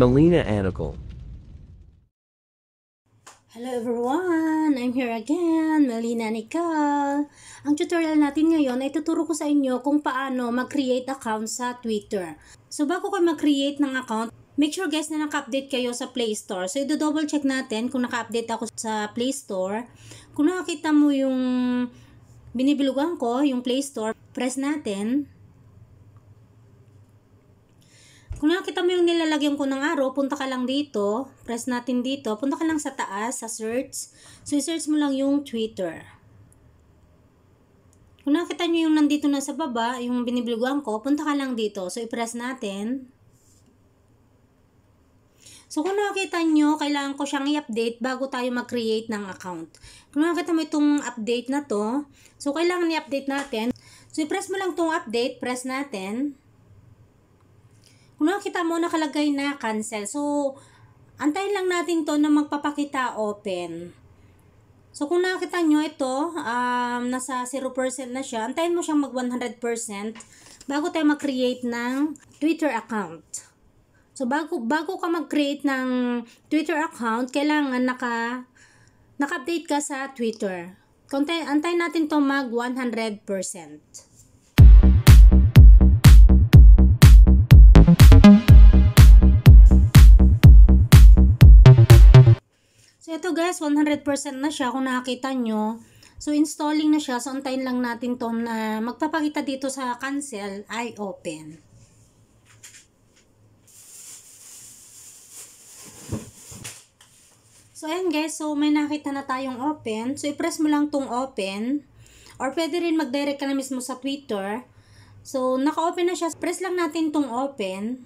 Melina Anicle. Hello everyone! I'm here again, Melina Nicole. Ang tutorial natin ngayon ay tuturo ko sa inyo kung paano mag-create account sa Twitter. So bago ko mag-create ng account, make sure guys na naka-update kayo sa Play Store. So i-double check natin kung naka-update ako sa Play Store. Kung nakakita mo yung binibilugan ko, yung Play Store, press natin. Kung nakita mo yung nilalagyan ko ng arrow, punta ka lang dito, press natin dito, punta ka lang sa taas, sa search. So, search mo lang yung Twitter. Kung nakita nyo yung nandito na sa baba, yung binibliguan ko, punta ka lang dito. So, i-press natin. So, kung nakita nyo, kailangan ko siyang i-update bago tayo mag-create ng account. Kung nakita mo itong update na to, so, kailangan i-update natin. So, i-press mo lang itong update, press natin. Kung nakita mo nakalagay na cancel, so antayin lang natin to na magpapakita open. So, kung nakita nyo ito, um, nasa 0% na siya, antayin mo siyang mag 100% bago tayo mag-create ng Twitter account. So, bago, bago ka mag-create ng Twitter account, kailangan naka, naka-update ka sa Twitter. Antayin natin to mag 100%. So, ito guys, 100% na siya kung nakita nyo. So, installing na siya. So, antayin lang natin to na magpapakita dito sa cancel, I open. So, ayan guys. So, may nakita na tayong open. So, i-press mo lang tong open. Or, pwede rin mag-direct ka na mismo sa Twitter. So, naka-open na siya. Press lang natin tong open.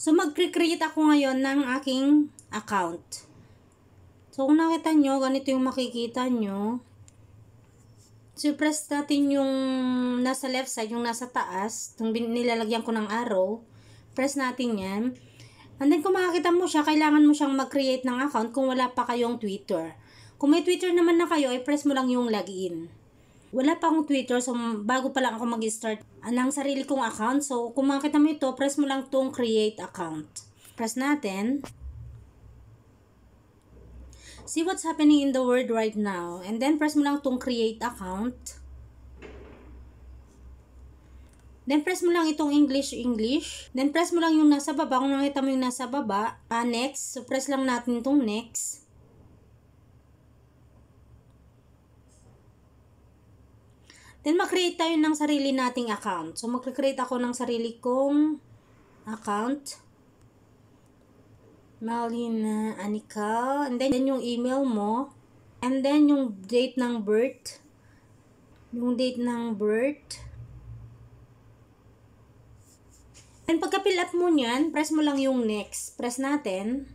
So, mag-create ako ngayon ng aking account. So, kung nakita nyo, ganito yung makikita nyo. So, press natin yung nasa left side, yung nasa taas, yung nilalagyan ko ng arrow. Press natin yan. And then, kung makakita mo siya, kailangan mo siyang mag-create ng account kung wala pa kayong Twitter. Kung may Twitter naman na kayo, i press mo lang yung login wala pa akong Twitter, so bago pa lang ako mag-start ah, ng sarili kong account. So, kung makita mo ito, press mo lang tong create account. Press natin. See what's happening in the world right now. And then, press mo lang tong create account. Then, press mo lang itong English, English. Then, press mo lang yung nasa baba. Kung nakita mo yung nasa baba, uh, next. So, press lang natin itong next. Then, mag-create tayo ng sarili nating account. So, mag-create ako ng sarili kong account. Malina Anika. And then, yung email mo. And then, yung date ng birth. Yung date ng birth. And pagka-fill up mo niyan, press mo lang yung next. Press natin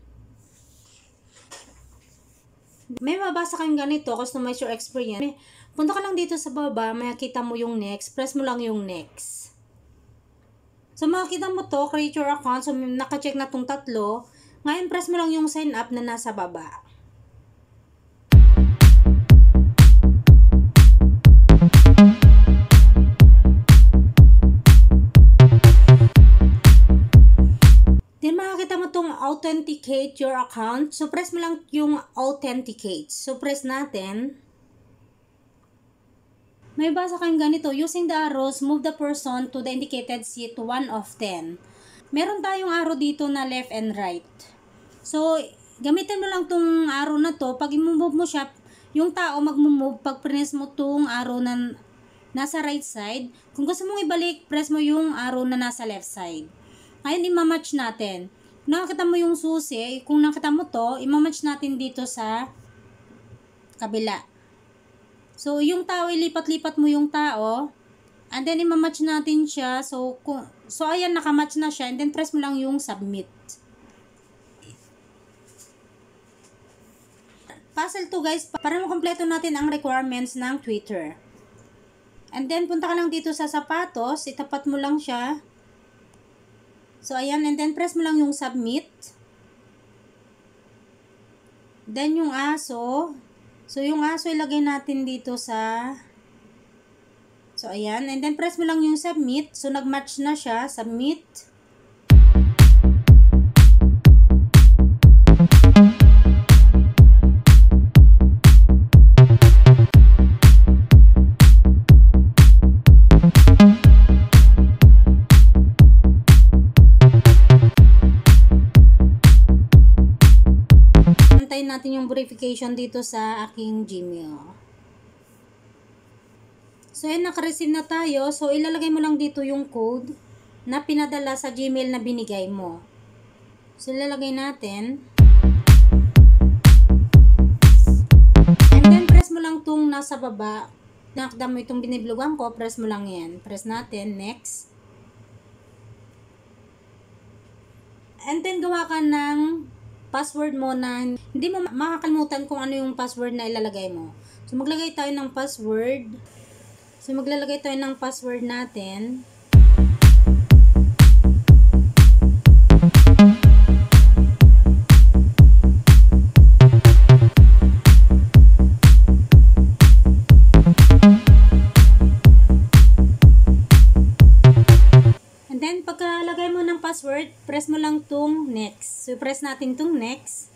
may mabasa kayong ganito, kasi customize sure experience. May, punta ka lang dito sa baba, makikita mo yung next, press mo lang yung next. So makikita mo to, create your account, so naka-check na tong tatlo. Ngayon, press mo lang yung sign up na nasa baba. authenticate your account, suppress mo lang yung authenticate. Suppress natin. May basa kayong ganito, using the arrows, move the person to the indicated seat 1 of 10. Meron tayong arrow dito na left and right. So, gamitin mo lang tong arrow na to. Pag i-move mo siya, yung tao mag-move pag press mo tong arrow na nasa right side. Kung gusto mong ibalik, press mo yung arrow na nasa left side. Ngayon, imamatch natin nakita mo yung susi, eh. kung nakita mo to, imamatch natin dito sa kabila. So, yung tao, ilipat-lipat mo yung tao, and then imamatch natin siya. So, kung, so ayan, nakamatch na siya, and then press mo lang yung submit. Puzzle 2 guys, para makompleto natin ang requirements ng Twitter. And then, punta ka lang dito sa sapatos, itapat mo lang siya. So, ayan. And then, press mo lang yung submit. Then, yung aso. So, yung aso ilagay natin dito sa... So, ayan. And then, press mo lang yung submit. So, nag-match na siya. Submit. yung verification dito sa aking Gmail. So, ayan, nakareceive na tayo. So, ilalagay mo lang dito yung code na pinadala sa Gmail na binigay mo. So, ilalagay natin. And then, press mo lang itong nasa baba. Nakda mo itong biniblugan ko, press mo lang yan. Press natin. Next. And then, gawa ka ng password mo na hindi mo makakalimutan kung ano yung password na ilalagay mo. So, maglagay tayo ng password. So, maglalagay tayo ng password natin. press natin tong next.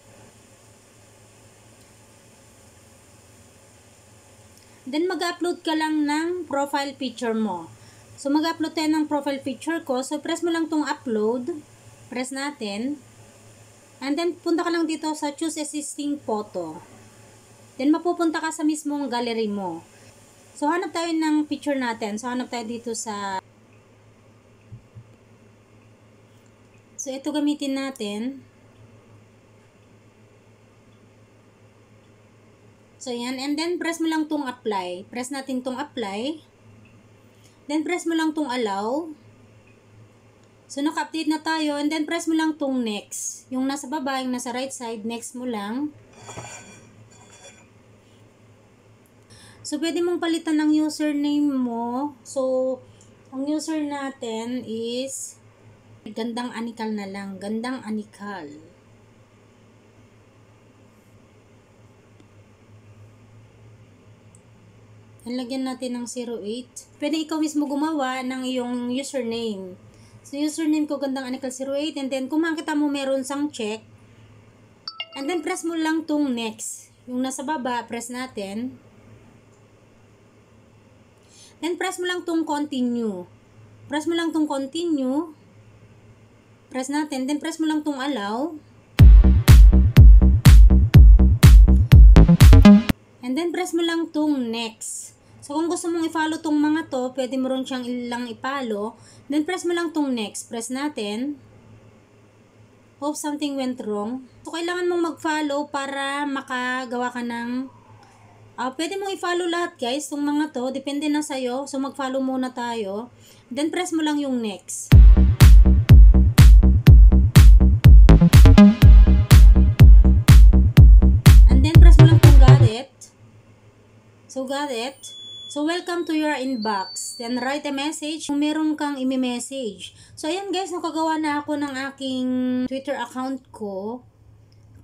Then, mag-upload ka lang ng profile picture mo. So, mag-upload tayo ng profile picture ko. So, press mo lang tong upload. Press natin. And then, punta ka lang dito sa choose existing photo. Then, mapupunta ka sa mismong gallery mo. So, hanap tayo ng picture natin. So, hanap tayo dito sa So, ito gamitin natin. So, yan. And then, press mo lang tong apply. Press natin tong apply. Then, press mo lang tong allow. So, naka-update na tayo. And then, press mo lang tong next. Yung nasa baba, yung nasa right side, next mo lang. So, pwede mong palitan ng username mo. So, ang user natin is gandang anikal na lang. Gandang anikal. nilagyan natin ng 08. Pwede ikaw mismo gumawa ng iyong username. So, username ko gandang anikal 08 and then kung makita mo meron sang check, and then press mo lang tong next. Yung nasa baba, press natin. Then press mo lang tong continue. Press mo lang tong continue. Press natin. Then press mo lang tong allow. And then press mo lang tong next. So, kung gusto mong i-follow tong mga to, pwede mo rin siyang ilang i-follow. Then, press mo lang tong next. Press natin. Hope something went wrong. So, kailangan mong mag-follow para makagawa ka ng... Uh, pwede mong i-follow lahat guys, tong mga to. Depende na sa'yo. So, mag-follow muna tayo. Then, press mo lang yung next. And then, press mo lang tong got So, got it. So, welcome to your inbox. Then, write a message kung meron kang imi-message. So, ayan guys, nakagawa na ako ng aking Twitter account ko.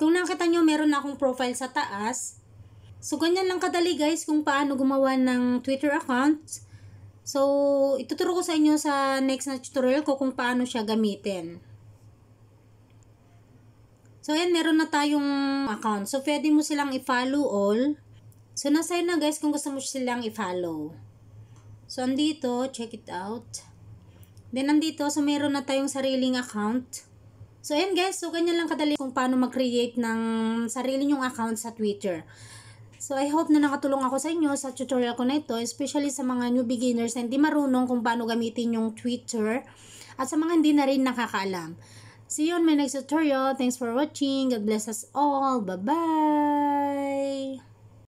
Kung nakita nyo, meron na akong profile sa taas. So, ganyan lang kadali guys kung paano gumawa ng Twitter account. So, ituturo ko sa inyo sa next na tutorial ko kung paano siya gamitin. So, ayan, meron na tayong account. So, pwede mo silang i-follow all. So, nasa na guys kung gusto mo silang i-follow. So, andito, check it out. Then, andito, so meron na tayong sariling account. So, ayan guys, so ganyan lang kadali kung paano mag-create ng sarili nyong account sa Twitter. So, I hope na nakatulong ako sa inyo sa tutorial ko na ito, especially sa mga new beginners na hindi marunong kung paano gamitin yung Twitter at sa mga hindi na rin nakakaalam. See you on my next tutorial. Thanks for watching. God bless us all. Bye-bye!